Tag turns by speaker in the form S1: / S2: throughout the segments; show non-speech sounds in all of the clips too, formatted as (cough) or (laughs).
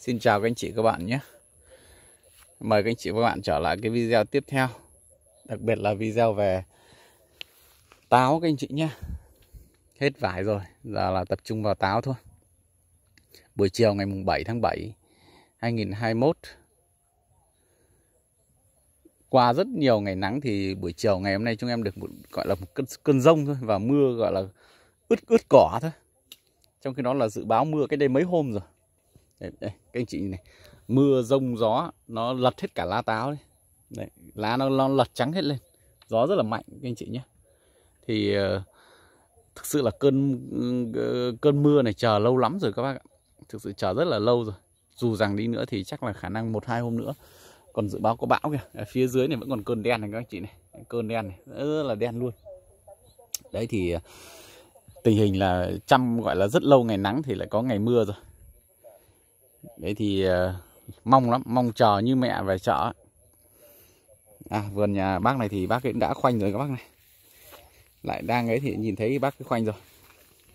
S1: Xin chào các anh chị các bạn nhé Mời các anh chị và các bạn trở lại cái video tiếp theo Đặc biệt là video về táo các anh chị nhé Hết vải rồi, giờ là tập trung vào táo thôi Buổi chiều ngày mùng 7 tháng 7 2021 Qua rất nhiều ngày nắng thì buổi chiều ngày hôm nay chúng em được một, gọi là một cơn, cơn rông thôi Và mưa gọi là ướt ướt cỏ thôi Trong khi đó là dự báo mưa cái đây mấy hôm rồi đây, đây các anh chị này mưa rông gió nó lật hết cả lá táo đấy, đấy lá nó, nó lật trắng hết lên gió rất là mạnh các anh chị nhé thì uh, thực sự là cơn uh, cơn mưa này chờ lâu lắm rồi các bác ạ thực sự chờ rất là lâu rồi dù rằng đi nữa thì chắc là khả năng một hai hôm nữa còn dự báo có bão kìa à, phía dưới này vẫn còn cơn đen này các anh chị này cơn đen này rất là đen luôn đấy thì ờ, tình hình là chăm gọi là rất lâu ngày nắng thì lại có ngày mưa rồi đấy thì ờ, mong lắm mong chờ như mẹ về chợ à, vườn nhà bác này thì bác ấy đã khoanh rồi các bác này lại đang ấy thì nhìn thấy bác cái khoanh rồi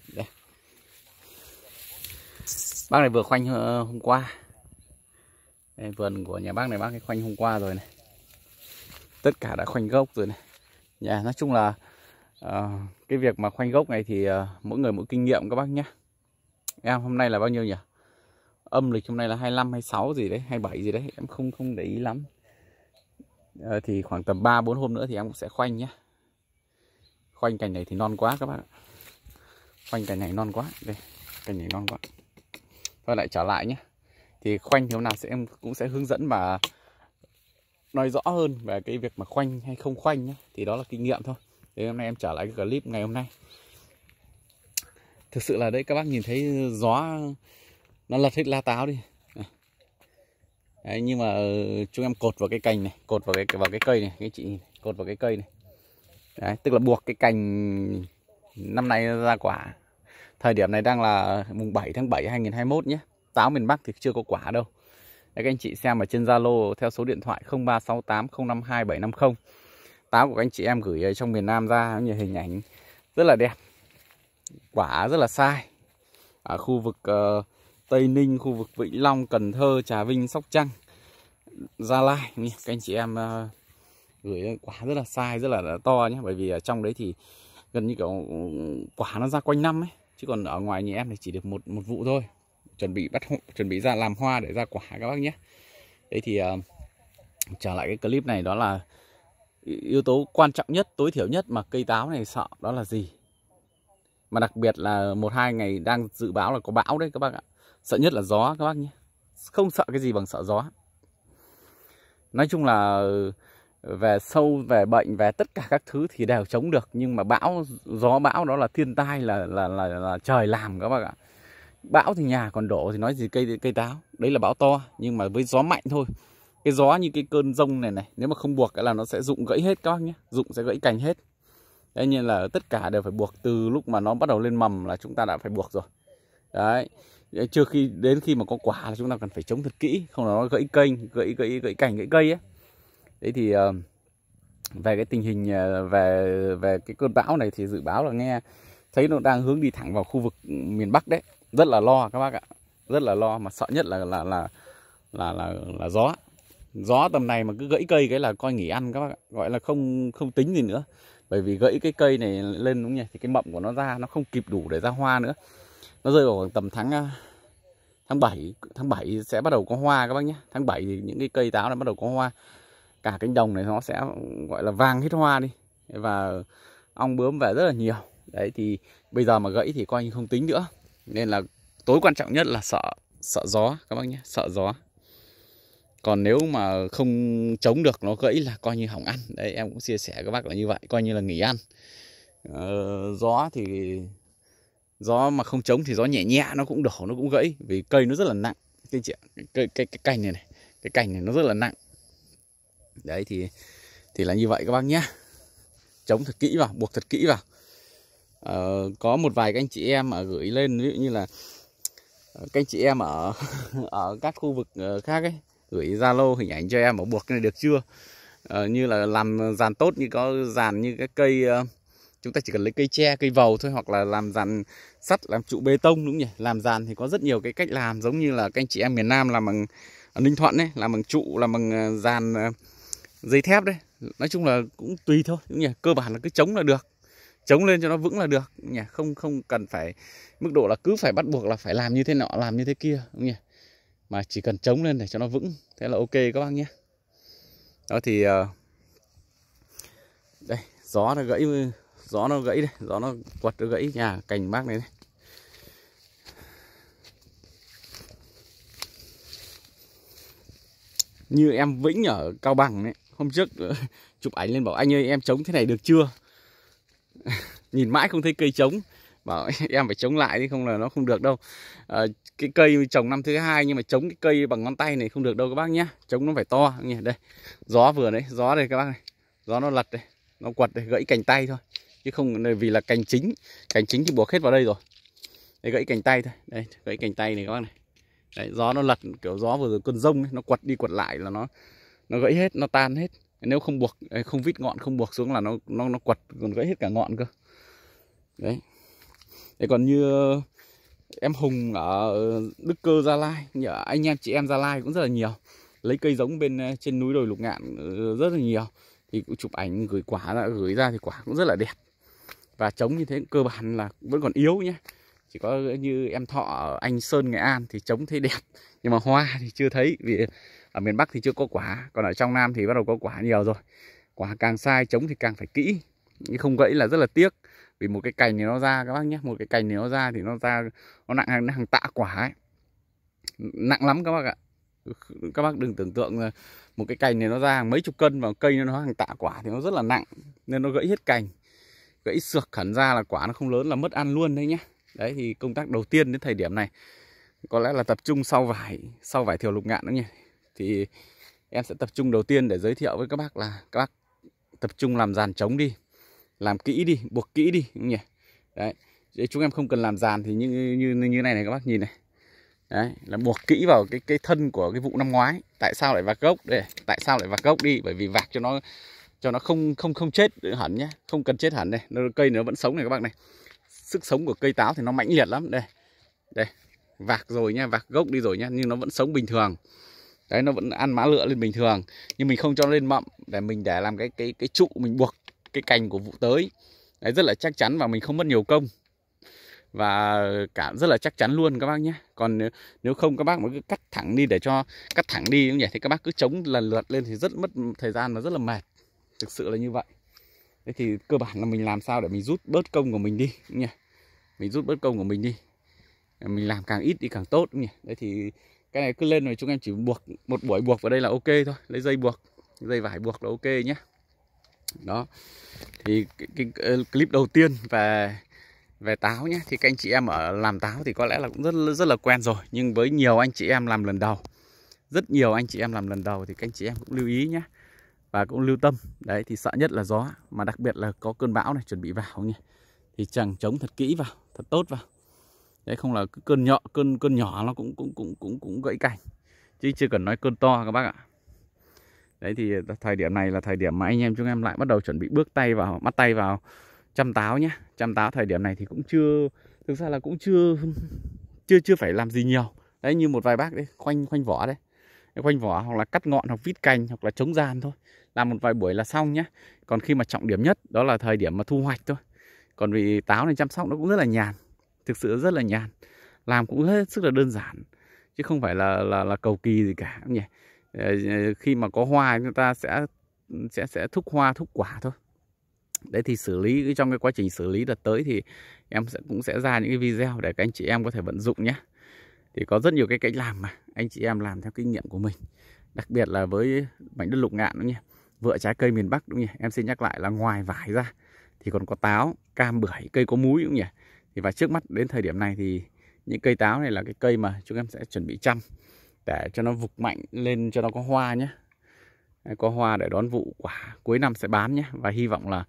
S1: đây. bác này vừa khoanh ờ, hôm qua đây, vườn của nhà bác này bác cái khoanh hôm qua rồi này tất cả đã khoanh gốc rồi này nhà nói chung là uh, cái việc mà khoanh gốc này thì uh, mỗi người mỗi kinh nghiệm các bác nhé em hôm nay là bao nhiêu nhỉ âm lịch hôm nay là 25 26 gì đấy 27 gì đấy em không không để ý lắm à, thì khoảng tầm 3 4 hôm nữa thì em cũng sẽ khoanh nhá khoanh cành này thì non quá các bạn ạ khoanh cành này non quá đây cành này non quá thôi lại trở lại nhá thì khoanh thì hôm nào sẽ em cũng sẽ hướng dẫn và nói rõ hơn về cái việc mà khoanh hay không khoanh nhá thì đó là kinh nghiệm thôi thì hôm nay em trở lại cái clip ngày hôm nay thực sự là đấy các bác nhìn thấy gió nó lật hết lá táo đi Đấy, nhưng mà ờ, chúng em cột vào cái cành này cột vào cái vào cái cây này cái chị cột vào cái cây này Đấy, tức là buộc cái cành năm nay ra quả thời điểm này đang là mùng 7 tháng 7 2021 nhé táo miền Bắc thì chưa có quả đâu Đấy, các anh chị xem ở trên Zalo theo số điện thoại 0368 052 750 táo của các anh chị em gửi trong miền Nam ra nhiều hình ảnh rất là đẹp quả rất là sai ở khu vực uh, Tây Ninh, khu vực Vĩnh Long, Cần Thơ, Trà Vinh, Sóc Trăng, Gia Lai nhé. Các anh chị em ờ, gửi quả rất là sai, rất là to nhé. Bởi vì ở trong đấy thì gần như kiểu quả nó ra quanh năm ấy. Chứ còn ở ngoài nhà em thì chỉ được một một vụ thôi. Chuẩn bị bắt chuẩn bị ra làm hoa để ra quả các bác nhé. Đấy thì uh, trở lại cái clip này đó là yếu tố quan trọng nhất, tối thiểu nhất mà cây táo này sợ đó là gì? Mà đặc biệt là một hai ngày đang dự báo là có bão đấy các bác ạ. Sợ nhất là gió các bác nhé Không sợ cái gì bằng sợ gió Nói chung là ờ, về sâu, về bệnh, về tất cả các thứ thì đều chống được Nhưng mà bão, gió bão đó là thiên tai là, là, là, là trời làm các bác ạ Bão thì nhà còn đổ thì nói gì cây cây táo Đấy là bão to nhưng mà với gió mạnh thôi Cái gió như cái cơn rông này này Nếu mà không buộc là nó sẽ rụng gãy hết các bác nhé Rụng sẽ gãy cành hết Thế nên là tất cả đều phải buộc từ lúc mà nó bắt đầu lên mầm là chúng ta đã phải buộc rồi đấy ờ, chưa khi đến khi mà có quả là chúng ta cần phải chống thật kỹ không là nó gãy kênh gãy gãy gãy cành gãy cây ấy đấy thì ờ, về cái tình hình ờ, về về cái cơn bão này thì dự báo là nghe thấy nó đang hướng đi thẳng vào khu vực miền Bắc đấy rất là lo các bác ạ rất là lo mà sợ nhất là là là là là, là gió gió tầm này mà cứ gãy cây cái là coi nghỉ ăn các bác ạ. gọi là không không tính gì nữa bởi vì gãy cái cây này lên đúng nhỉ thì cái mậm của nó ra nó không kịp đủ để ra hoa nữa nó rơi vào khoảng tầm tháng à, tháng 7 tháng 7 sẽ bắt đầu có hoa các bác nhé tháng 7 thì những cái cây táo này bắt đầu có hoa cả cánh đồng này nó sẽ gọi là vàng hết hoa đi và ong bướm về rất là nhiều đấy thì bây giờ mà gãy thì coi như không tính nữa nên là tối quan trọng nhất là sợ sợ gió các bác nhé sợ gió còn nếu mà không chống được nó gãy là coi như hỏng ăn đấy em cũng chia sẻ các bác là như vậy coi như là nghỉ ăn ờ, gió thì gió mà không trống thì gió nhẹ nhẹ nó cũng đổ nó cũng gãy vì cây nó rất là nặng cái chị cái cái, cái, cành này, này cái cành này nó rất là nặng đấy thì thì là như vậy các bác nhé chống thật kỹ vào buộc thật kỹ vào ờ, có một vài các anh chị em ở gửi lên ví dụ như là ờ, các anh chị em ở (laughs) ở các khu vực ờ, khác ấy gửi zalo hình ảnh cho em ở buộc này được chưa ờ, như là làm dàn tốt như có dàn như cái cây ờ, chúng ta chỉ cần lấy cây tre cây vầu thôi hoặc là làm dàn sắt làm trụ bê tông đúng nhỉ làm dàn thì có rất nhiều cái cách làm giống như là các anh chị em miền Nam làm bằng à, Ninh Thuận đấy làm bằng trụ làm bằng à, dàn à, dây thép đấy nói chung là cũng tùy thôi đúng nhỉ cơ bản là cứ chống là được chống lên cho nó vững là được nhỉ không không cần phải mức độ là cứ phải bắt buộc là phải làm như thế nọ làm như thế kia đúng nhỉ mà chỉ cần chống lên để cho nó vững thế là ok các bác nhé đó thì ờ, đây gió nó gãy gió nó gãy đây, gió nó quật nó gãy nhà cành bác này đấy. như em Vĩnh ở Cao Bằng đấy hôm trước ờ, (laughs) chụp ảnh lên bảo anh ơi em chống thế này được chưa (laughs) nhìn mãi không thấy cây chống bảo (laughs) em phải chống lại đi, không là nó không được đâu à, cái cây trồng năm thứ hai nhưng mà chống cái cây bằng ngón tay này không được đâu các bác nhá chống nó phải to nhỉ đây gió vừa đấy gió đây các bác này gió nó lật đây nó quật đây gãy cành tay thôi chứ không vì là cành chính cành chính thì buộc hết vào đây rồi đây gãy cành tay thôi đây gãy cành tay này các bác này đấy, gió nó lật kiểu gió vừa rồi cơn rông ấy, nó quật đi quật lại là nó nó gãy hết nó tan hết nếu không buộc không vít ngọn không buộc xuống là nó nó nó quật còn gãy hết cả ngọn cơ đấy thế còn như ờ, em hùng ở đức cơ gia lai nhờ anh em chị em gia lai cũng rất là nhiều lấy cây giống bên ờ, trên núi đồi lục ngạn ờ, rất là nhiều thì cũng chụp ảnh gửi quả ra gửi ra thì quả cũng rất là đẹp và trống như thế cơ bản là vẫn còn yếu nhé chỉ có như em thọ ở anh sơn nghệ an thì trống thấy đẹp nhưng mà hoa thì chưa thấy vì ở miền bắc thì chưa có quả còn ở trong nam thì bắt đầu có quả nhiều rồi quả càng sai trống thì càng phải kỹ nhưng không gãy là rất là tiếc vì một cái cành này nó ra các bác nhé một cái cành này nó ra thì nó ra nó nặng hàng hàng tạ quả ấy nặng lắm các bác ạ các bác đừng tưởng tượng một cái cành này nó ra hàng mấy chục cân vào cây nó hàng tạ quả thì nó rất là nặng nên nó gãy hết cành gãy sược hẳn ra là quả nó không lớn là mất ăn luôn đấy nhé đấy thì công tác đầu tiên đến thời điểm này có lẽ là tập trung sau vải sau vải thiều lục ngạn đó nhỉ thì em sẽ tập trung đầu tiên để giới thiệu với các bác là các bác tập trung làm dàn trống đi làm kỹ đi buộc kỹ đi đúng nhỉ đấy chúng em không cần làm dàn thì như như như này này các bác nhìn này đấy là buộc kỹ vào cái cái thân của cái vụ năm ngoái tại sao lại vạc gốc đây tại sao lại vạc gốc đi bởi vì vạc cho nó cho nó không không không chết hẳn nhé không cần chết hẳn đây nó, cây nó vẫn sống này các bạn này sức sống của cây táo thì nó mãnh liệt lắm đây đây vạc rồi nha vạc gốc đi rồi nha nhưng nó vẫn sống bình thường đấy nó vẫn ăn má lựa lên bình thường nhưng mình không cho nó lên mậm để mình để làm cái cái cái trụ mình buộc cái cành của vụ tới đấy rất là chắc chắn và mình không mất nhiều công và cả rất là chắc chắn luôn các bác nhé còn nếu, nếu không các bác mà cứ cắt thẳng đi để cho cắt thẳng đi cũng nhỉ thì các bác cứ chống lần lượt lên thì rất mất thời gian và rất là mệt thực sự là như vậy thế thì cơ bản là mình làm sao để mình rút bớt công của mình đi đúng nhỉ mình rút bớt công của mình đi mình làm càng ít đi càng tốt đúng nhỉ đấy thì cái này cứ lên rồi chúng em chỉ buộc một buổi buộc vào đây là ok thôi lấy dây buộc dây vải buộc là ok nhé đó thì cái, cái, cái clip đầu tiên về về táo nhé thì các anh chị em ở làm táo thì có lẽ là cũng rất rất là quen rồi nhưng với nhiều anh chị em làm lần đầu rất nhiều anh chị em làm lần đầu thì các anh chị em cũng lưu ý nhé và cũng lưu tâm đấy thì sợ nhất là gió mà đặc biệt là có cơn bão này chuẩn bị vào nhỉ thì chẳng chống thật kỹ vào thật tốt vào đấy không là cơn nhỏ cơn cơn nhỏ nó cũng cũng cũng cũng cũng gãy cành chứ chưa cần nói cơn to các bác ạ đấy thì thời điểm này là thời điểm mà anh em chúng em lại bắt đầu chuẩn bị bước tay vào mắt tay vào chăm táo nhá chăm táo thời điểm này thì cũng chưa thực ra là cũng chưa (laughs) chưa chưa phải làm gì nhiều đấy như một vài bác đấy khoanh khoanh vỏ đấy quanh vỏ hoặc là cắt ngọn hoặc vít cành hoặc là chống gian thôi làm một vài buổi là xong nhé còn khi mà trọng điểm nhất đó là thời điểm mà thu hoạch thôi còn vì táo này chăm sóc nó cũng rất là nhàn thực sự rất là nhàn làm cũng hết sức là đơn giản chứ không phải là là, là cầu kỳ gì cả nhỉ ờ, khi mà có hoa chúng ta sẽ sẽ sẽ thúc hoa thúc quả thôi đấy thì xử lý trong cái quá trình xử lý đợt tới thì em sẽ cũng sẽ ra những cái video để các anh chị em có thể vận dụng nhé thì có rất nhiều cái cách làm mà anh chị em làm theo kinh nghiệm của mình đặc biệt là với mảnh đất lục ngạn đúng nhỉ vựa trái cây miền Bắc đúng nhỉ em xin nhắc lại là ngoài vải ra thì còn có táo cam bưởi cây có múi đúng nhỉ thì và trước mắt đến thời điểm này thì những cây táo này là cái cây mà chúng em sẽ chuẩn bị chăm để cho nó vục mạnh lên cho nó có hoa nhé có hoa để đón vụ quả cuối năm sẽ bán nhé và hy vọng là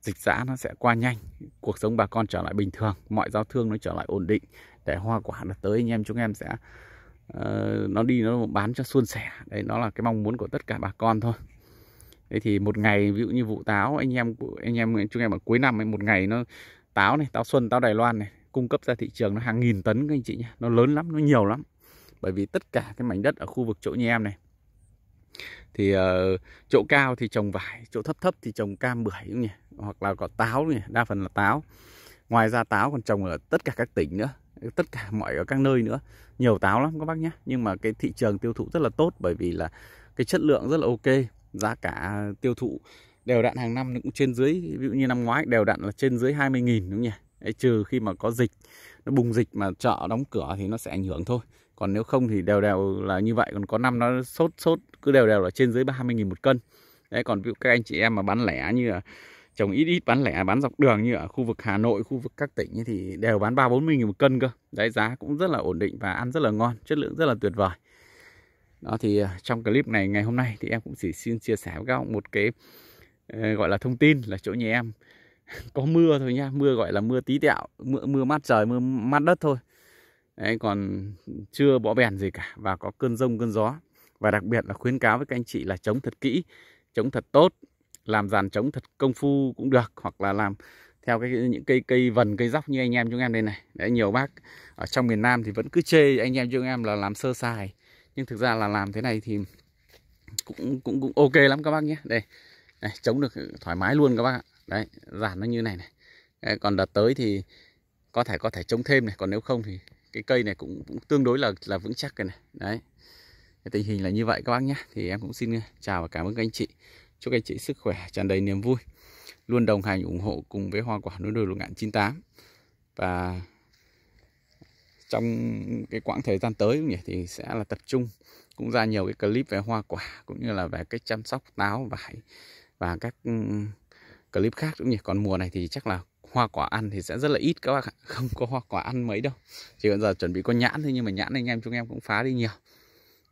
S1: dịch giã nó sẽ qua nhanh cuộc sống bà con trở lại bình thường mọi giao thương nó trở lại ổn định để hoa quả nó tới anh em chúng em sẽ uh, nó đi nó bán cho suôn sẻ đấy nó là cái mong muốn của tất cả bà con thôi đấy thì một ngày ví dụ như vụ táo anh em anh em chúng em ở cuối năm ấy, một ngày nó táo này táo xuân táo đài loan này cung cấp ra thị trường nó hàng nghìn tấn các anh chị nhá nó lớn lắm nó nhiều lắm bởi vì tất cả cái mảnh đất ở khu vực chỗ nhà em này thì uh, chỗ cao thì trồng vải chỗ thấp thấp thì trồng cam bưởi cũng nhỉ hoặc là có táo nhỉ đa phần là táo ngoài ra táo còn trồng ở tất cả các tỉnh nữa tất cả mọi ở các nơi nữa nhiều táo lắm các bác nhé nhưng mà cái thị trường tiêu thụ rất là tốt bởi vì là cái chất lượng rất là ok giá cả tiêu thụ đều đặn hàng năm cũng trên dưới ví dụ như năm ngoái đều đặn là trên dưới 20 nghìn đúng không nhỉ Đấy, trừ khi mà có dịch nó bùng dịch mà chợ đóng cửa thì nó sẽ ảnh hưởng thôi còn nếu không thì đều đều là như vậy còn có năm nó sốt sốt cứ đều đều là trên dưới 30 nghìn một cân đấy còn ví dụ các anh chị em mà bán lẻ như là trồng ít ít bán lẻ bán dọc đường như ở khu vực Hà Nội khu vực các tỉnh thì đều bán ba bốn mươi nghìn một cân cơ đấy giá cũng rất là ổn định và ăn rất là ngon chất lượng rất là tuyệt vời đó thì à, trong clip này ngày hôm nay thì em cũng chỉ xin chia sẻ với các ông một cái ờ, gọi là thông tin là chỗ nhà em (laughs) có mưa thôi nhá mưa gọi là mưa tí tẹo mưa mưa mát trời mưa mát đất thôi Đấy, còn chưa bỏ bèn gì cả và có cơn rông cơn gió và đặc biệt là khuyến cáo với các anh chị là chống thật kỹ chống thật tốt làm dàn trống thật công phu cũng được hoặc là làm theo cái những cây cây vần cây dốc như anh em chúng em đây này đấy nhiều bác ở trong miền Nam thì vẫn cứ chê anh em chúng em là làm sơ sài nhưng thực ra là làm thế này thì cũng cũng cũng ok lắm các bác nhé đây này, chống được thoải mái luôn các bác ạ đấy dàn nó như này này đấy, còn đợt tới thì có thể có thể chống thêm này còn nếu không thì cái cây này cũng, cũng tương đối là là vững chắc cái này đấy tình hình là như vậy các bác nhé thì em cũng xin chào và cảm ơn các anh chị Chúc anh chị sức khỏe, tràn đầy niềm vui. Luôn đồng hành ủng hộ cùng với hoa quả núi đồi lục ngạn 98. Và trong cái quãng thời gian tới nhỉ thì sẽ là tập trung cũng ra nhiều cái clip về hoa quả cũng như là về cách chăm sóc táo vải và các ừ, clip khác cũng nhỉ còn mùa này thì chắc là hoa quả ăn thì sẽ rất là ít các bạn, ạ (laughs) không có hoa quả ăn mấy đâu chỉ còn giờ chuẩn bị con nhãn thôi nhưng mà nhãn anh em chúng em cũng phá đi nhiều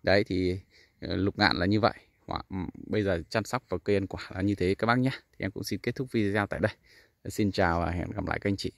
S1: đấy thì ờ, lục ngạn là như vậy bây giờ chăm sóc và cây ăn quả là như thế các bác nhé thì em cũng xin kết thúc video tại đây xin chào và hẹn gặp lại các anh chị